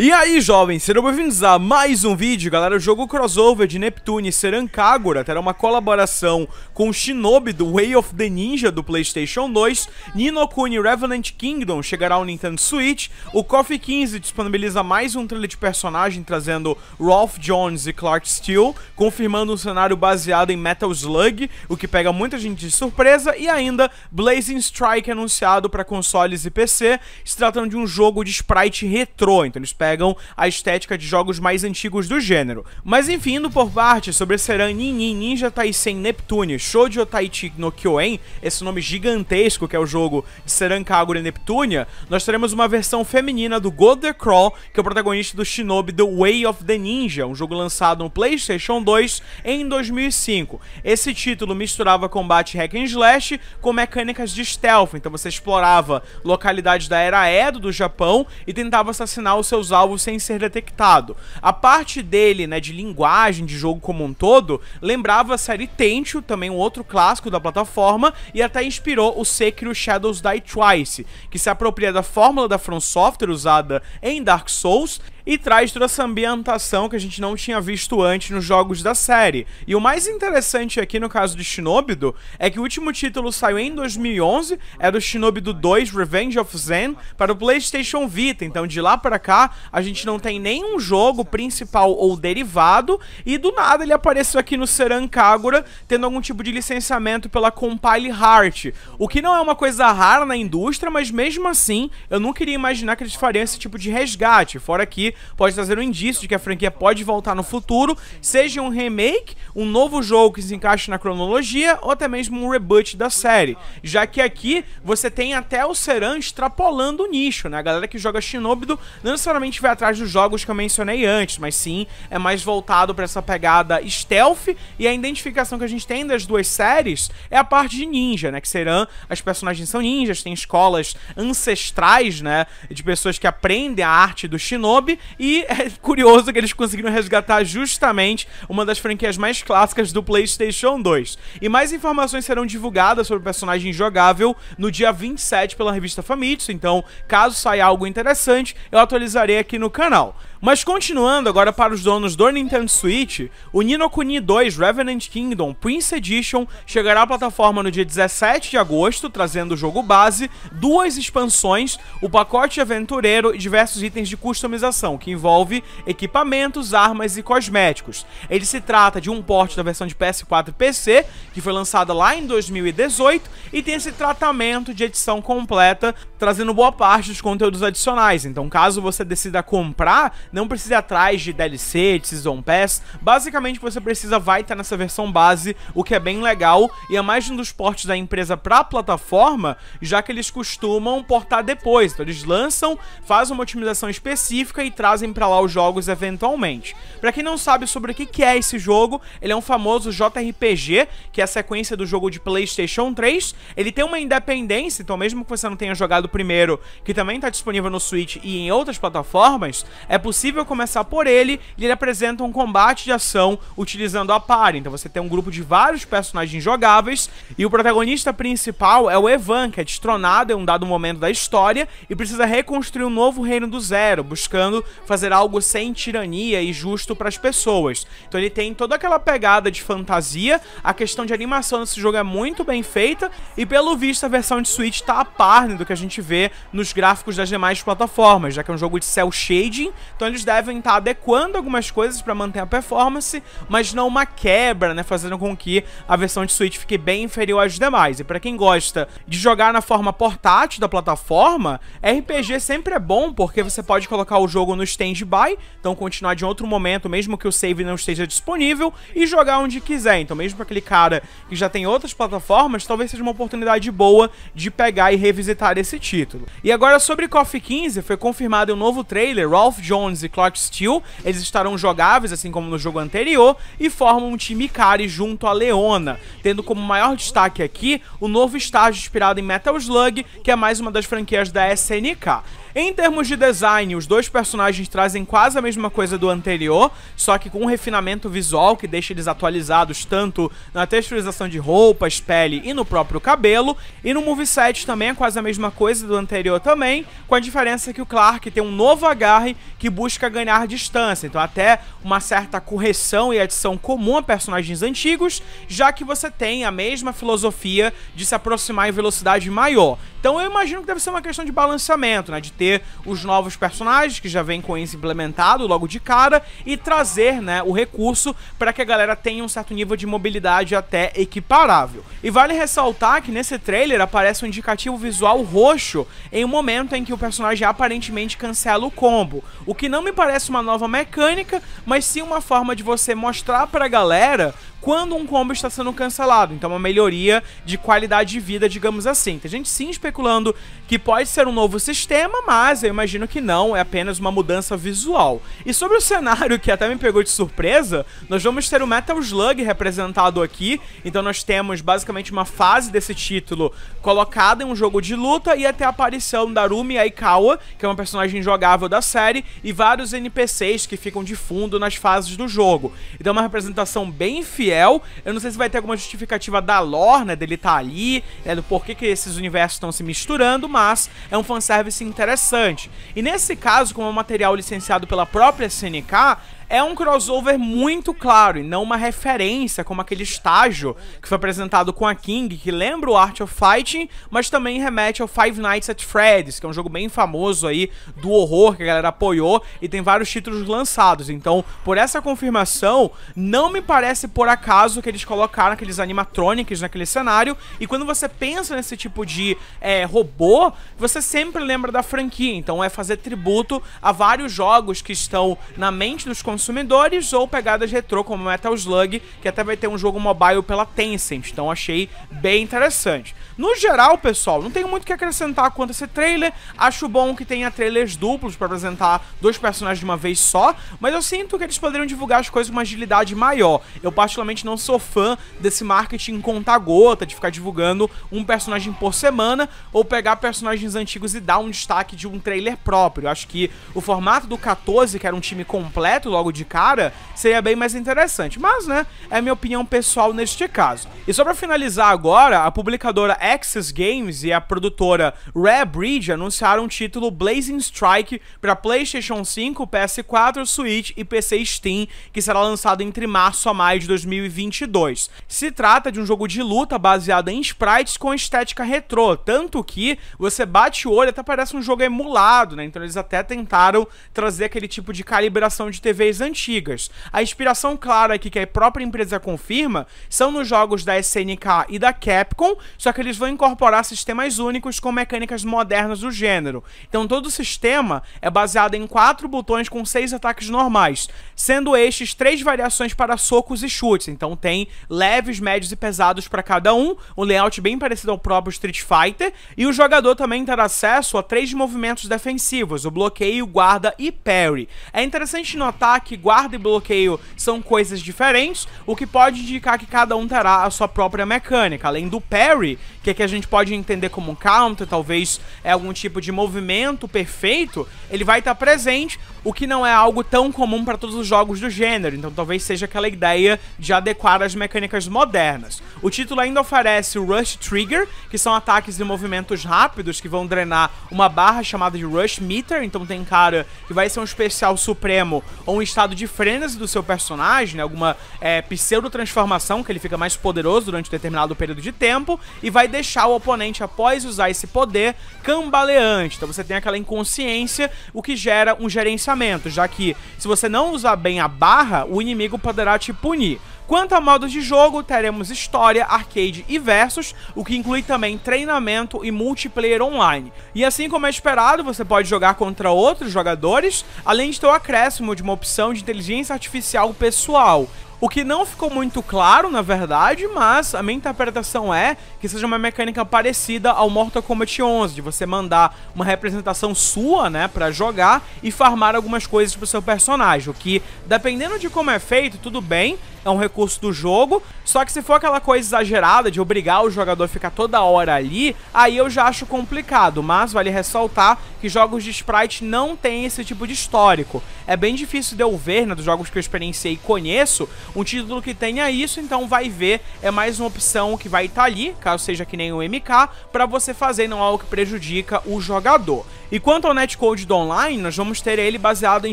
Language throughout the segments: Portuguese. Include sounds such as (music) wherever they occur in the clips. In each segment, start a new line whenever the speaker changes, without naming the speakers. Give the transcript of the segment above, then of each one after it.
E aí, jovens, sejam bem-vindos a mais um vídeo, galera. O jogo crossover de Neptune e Kagura terá uma colaboração com o Shinobi do Way of the Ninja do PlayStation 2, Ninokuni Revenant Kingdom chegará ao Nintendo Switch, o Coffee 15 disponibiliza mais um trailer de personagem trazendo Ralph Jones e Clark Steele, confirmando um cenário baseado em Metal Slug, o que pega muita gente de surpresa, e ainda Blazing Strike anunciado para consoles e PC, se tratando de um jogo de sprite retrô, então eles pegam pegam a estética de jogos mais antigos do gênero. Mas enfim, indo por parte sobre Seran Ninja, Ninja Taisen tá Neptune, Shoujo Taichi no Kyoen, esse nome gigantesco que é o jogo de Seran Kagura Neptunia, nós teremos uma versão feminina do God the Crawl, que é o protagonista do Shinobi The Way of the Ninja, um jogo lançado no PlayStation 2 em 2005. Esse título misturava combate hack and slash com mecânicas de stealth, então você explorava localidades da era Edo do Japão e tentava assassinar os seus alvo sem ser detectado. A parte dele, né, de linguagem de jogo como um todo, lembrava a série Tenchu, também um outro clássico da plataforma, e até inspirou o Sekiro Shadows Die Twice, que se apropria da fórmula da From Software usada em Dark Souls e traz toda essa ambientação que a gente não tinha visto antes nos jogos da série. E o mais interessante aqui no caso de Shinobido é que o último título saiu em 2011, era o Shinobido 2 Revenge of Zen para o PlayStation Vita. Então de lá para cá a gente não tem nenhum jogo principal ou derivado e do nada ele apareceu aqui no Seran Kagura tendo algum tipo de licenciamento pela Compile Heart, o que não é uma coisa rara na indústria, mas mesmo assim eu não queria imaginar que eles fariam esse tipo de resgate. Fora que pode trazer um indício de que a franquia pode voltar no futuro, seja um remake, um novo jogo que se encaixe na cronologia, ou até mesmo um reboot da série. Já que aqui você tem até o Seran extrapolando o nicho, né? A galera que joga Shinobi não necessariamente vai atrás dos jogos que eu mencionei antes, mas sim é mais voltado para essa pegada stealth e a identificação que a gente tem das duas séries é a parte de ninja, né? Que Seran as personagens são ninjas, tem escolas ancestrais, né? De pessoas que aprendem a arte do shinobi e é curioso que eles conseguiram resgatar justamente uma das franquias mais clássicas do PlayStation 2. E mais informações serão divulgadas sobre o personagem jogável no dia 27 pela revista Famitsu, então caso saia algo interessante, eu atualizarei aqui no canal. Mas continuando agora para os donos do Nintendo Switch, o Nino Kuni 2 Revenant Kingdom Prince Edition chegará à plataforma no dia 17 de agosto, trazendo o jogo base, duas expansões, o pacote aventureiro e diversos itens de customização, que envolve equipamentos, armas e cosméticos. Ele se trata de um porte da versão de PS4 e PC, que foi lançada lá em 2018 e tem esse tratamento de edição completa trazendo boa parte dos conteúdos adicionais. Então, caso você decida comprar, não precisa ir atrás de DLC, de Season Pass. Basicamente, você precisa vai estar nessa versão base, o que é bem legal e é mais um dos portes da empresa para a plataforma, já que eles costumam portar depois. Então, eles lançam, fazem uma otimização específica e trazem para lá os jogos eventualmente. Para quem não sabe sobre o que é esse jogo, ele é um famoso JRPG, que é a sequência do jogo de PlayStation 3. Ele tem uma independência, então mesmo que você não tenha jogado do primeiro, que também está disponível no Switch e em outras plataformas, é possível começar por ele e ele apresenta um combate de ação utilizando a par. Então você tem um grupo de vários personagens jogáveis e o protagonista principal é o Evan, que é destronado em um dado momento da história e precisa reconstruir um novo reino do zero, buscando fazer algo sem tirania e justo para as pessoas. Então ele tem toda aquela pegada de fantasia, a questão de animação desse jogo é muito bem feita e pelo visto a versão de Switch está a par do que a gente gente vê nos gráficos das demais plataformas, já que é um jogo de cel shading, então eles devem estar adequando algumas coisas para manter a performance, mas não uma quebra, né, fazendo com que a versão de Switch fique bem inferior às demais. E para quem gosta de jogar na forma portátil da plataforma, RPG sempre é bom porque você pode colocar o jogo no standby, então continuar de outro momento, mesmo que o save não esteja disponível, e jogar onde quiser. Então, mesmo para aquele cara que já tem outras plataformas, talvez seja uma oportunidade boa de pegar e revisitar esse título. E agora sobre Coffee 15, foi confirmado um novo trailer, Ralph Jones e Clark Steele, eles estarão jogáveis assim como no jogo anterior e formam um time Kari junto a Leona, tendo como maior destaque aqui o novo estágio inspirado em Metal Slug, que é mais uma das franquias da SNK. Em termos de design, os dois personagens trazem quase a mesma coisa do anterior, só que com um refinamento visual que deixa eles atualizados tanto na texturização de roupas, pele e no próprio cabelo. E no moveset também é quase a mesma coisa, coisa do anterior também, com a diferença que o Clark tem um novo agarre que busca ganhar distância, então até uma certa correção e adição comum a personagens antigos, já que você tem a mesma filosofia de se aproximar em velocidade maior. Então eu imagino que deve ser uma questão de balanceamento, né? De ter os novos personagens que já vem com isso implementado logo de cara e trazer, né, o recurso para que a galera tenha um certo nível de mobilidade até equiparável. E vale ressaltar que nesse trailer aparece um indicativo visual roxo em um momento em que o personagem aparentemente cancela o combo, o que não me parece uma nova mecânica, mas sim uma forma de você mostrar para a galera quando um combo está sendo cancelado. Então, uma melhoria de qualidade de vida, digamos assim. Tem gente sim especulando que pode ser um novo sistema, mas eu imagino que não, é apenas uma mudança visual. E sobre o (laughs) cenário que até me pegou de surpresa, nós vamos ter o Metal Slug representado aqui. Então, nós temos basicamente uma fase desse título colocada em um jogo de luta e até a aparição da Rumi Aikawa, que é uma personagem jogável da série, e vários NPCs que ficam de fundo nas fases do jogo. Então, é uma representação bem fiel fiel. Eu não sei se vai ter alguma justificativa da lore, né, dele tá ali, né, do porquê que esses universos estão se misturando, mas é um fanservice interessante. E nesse caso, como é um material licenciado pela própria SNK, é um crossover muito claro e não uma referência como aquele estágio que foi apresentado com a King, que lembra o Art of Fighting, mas também remete ao Five Nights at Freddy's, que é um jogo bem famoso aí do horror que a galera apoiou e tem vários títulos lançados. Então, por essa confirmação, não me parece por acaso que eles colocaram aqueles animatronics naquele cenário. E quando você pensa nesse tipo de é, robô, você sempre lembra da franquia. Então, é fazer tributo a vários jogos que estão na mente dos consumidores consumidores ou pegadas retrô como Metal Slug, que até vai ter um jogo mobile pela Tencent, então achei bem interessante. No geral, pessoal, não tenho muito o que acrescentar quanto a esse trailer, acho bom que tenha trailers duplos para apresentar dois personagens de uma vez só, mas eu sinto que eles poderiam divulgar as coisas com uma agilidade maior. Eu particularmente não sou fã desse marketing conta-gota, de ficar divulgando um personagem por semana ou pegar personagens antigos e dar um destaque de um trailer próprio. Eu acho que o formato do 14, que era um time completo logo logo de cara, seria bem mais interessante. Mas, né, é minha opinião pessoal neste caso. E só para finalizar agora, a publicadora Axis Games e a produtora Rare Bridge anunciaram o título Blazing Strike para PlayStation 5, PS4, Switch e PC Steam, que será lançado entre março a maio de 2022. Se trata de um jogo de luta baseado em sprites com estética retrô, tanto que você bate o olho até parece um jogo emulado, né? Então eles até tentaram trazer aquele tipo de calibração de TVs franquias antigas. A inspiração clara aqui que a própria empresa confirma são nos jogos da SNK e da Capcom, só que eles vão incorporar sistemas únicos com mecânicas modernas do gênero. Então todo o sistema é baseado em quatro botões com seis ataques normais, sendo estes três variações para socos e chutes. Então tem leves, médios e pesados para cada um, um layout bem parecido ao próprio Street Fighter, e o jogador também terá acesso a três movimentos defensivos, o bloqueio, guarda e parry. É interessante notar que que guarda e bloqueio são coisas diferentes, o que pode indicar que cada um terá a sua própria mecânica. Além do parry, que é que a gente pode entender como um counter, talvez é algum tipo de movimento perfeito, ele vai estar presente, o que não é algo tão comum para todos os jogos do gênero, então talvez seja aquela ideia de adequar as mecânicas modernas. O título ainda oferece o Rush Trigger, que são ataques e movimentos rápidos que vão drenar uma barra chamada de Rush Meter, então tem cara que vai ser um especial supremo ou um estado de frênese do seu personagem, né, alguma é, pseudo-transformação, que ele fica mais poderoso durante um determinado período de tempo, e vai deixar o oponente, após usar esse poder, cambaleante. Então você tem aquela inconsciência, o que gera um gerenciamento, já que se você não usar bem a barra, o inimigo poderá te punir. Quanto a modos de jogo, teremos história, arcade e versus, o que inclui também treinamento e multiplayer online. E assim como é esperado, você pode jogar contra outros jogadores, além de ter o acréscimo de uma opção de inteligência artificial pessoal, o que não ficou muito claro, na verdade, mas a minha interpretação é que seja uma mecânica parecida ao Mortal Kombat 11, de você mandar uma representação sua, né, para jogar e farmar algumas coisas pro seu personagem, o que, dependendo de como é feito, tudo bem, é um recurso do jogo, só que se for aquela coisa exagerada de obrigar o jogador a ficar toda hora ali, aí eu já acho complicado, mas vale ressaltar que jogos de sprite não têm esse tipo de histórico. É bem difícil de eu ver, né, dos jogos que eu experienciei e conheço, um título que tenha isso, então vai ver, é mais uma opção que vai estar tá ali, caso seja que nem o MK, para você fazer, não é algo que prejudica o jogador. E quanto ao netcode do online, nós vamos ter ele baseado em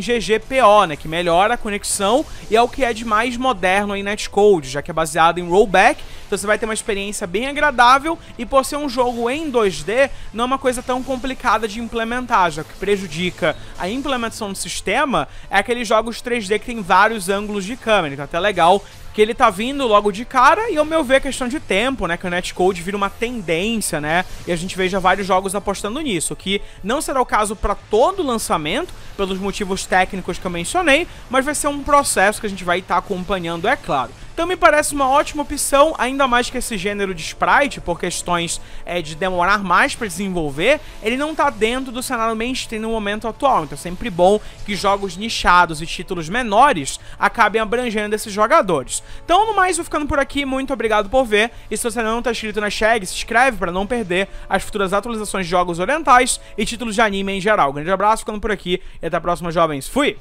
GGPO, né, que melhora a conexão e é o que é de mais moderno em netcode, já que é baseado em rollback, então você vai ter uma experiência bem agradável e por ser um jogo em 2D, não é uma coisa tão complicada de implementar, já que prejudica a implementação do sistema é aqueles jogos 3D que tem vários ângulos de câmera, então é até legal legal que ele tá vindo logo de cara e ao meu ver é questão de tempo, né, que o netcode vira uma tendência, né, e a gente veja vários jogos apostando nisso, que não será o caso para todo lançamento, pelos motivos técnicos que eu mencionei, mas vai ser um processo que a gente vai estar tá acompanhando, é claro. Então me parece uma ótima opção, ainda mais que esse gênero de sprite, por questões é, de demorar mais para desenvolver, ele não tá dentro do cenário mainstream no momento atual. Então é sempre bom que jogos nichados e títulos menores acabem abrangendo esses jogadores. Então, no mais, vou ficando por aqui. Muito obrigado por ver. E se você ainda não está inscrito na Shag, se inscreve para não perder as futuras atualizações de jogos orientais e títulos de anime em geral. Grande abraço, ficando por aqui. E até a próxima, jovens. Fui!